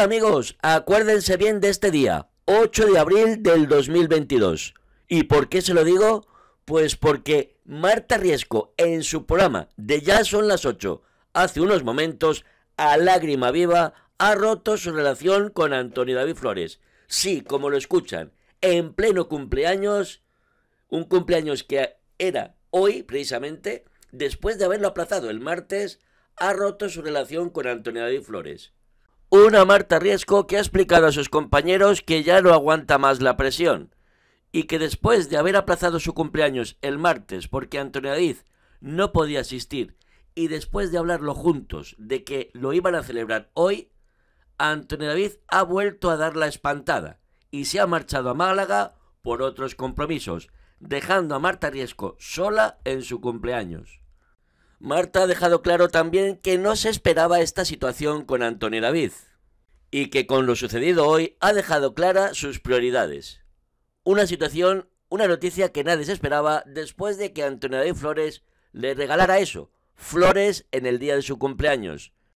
Hola amigos, acuérdense bien de este día, 8 de abril del 2022. ¿Y por qué se lo digo? Pues porque Marta Riesco en su programa de Ya son las 8, hace unos momentos, a lágrima viva, ha roto su relación con Antonio David Flores. Sí, como lo escuchan, en pleno cumpleaños, un cumpleaños que era hoy precisamente, después de haberlo aplazado el martes, ha roto su relación con Antonio David Flores. Una Marta Riesco que ha explicado a sus compañeros que ya no aguanta más la presión y que después de haber aplazado su cumpleaños el martes porque Antonio David no podía asistir y después de hablarlo juntos de que lo iban a celebrar hoy, Antonio David ha vuelto a dar la espantada y se ha marchado a Málaga por otros compromisos, dejando a Marta Riesco sola en su cumpleaños. Marta ha dejado claro también que no se esperaba esta situación con Antonio David y que con lo sucedido hoy ha dejado clara sus prioridades. Una situación, una noticia que nadie se esperaba después de que Antonio David Flores le regalara eso, flores en el día de su cumpleaños.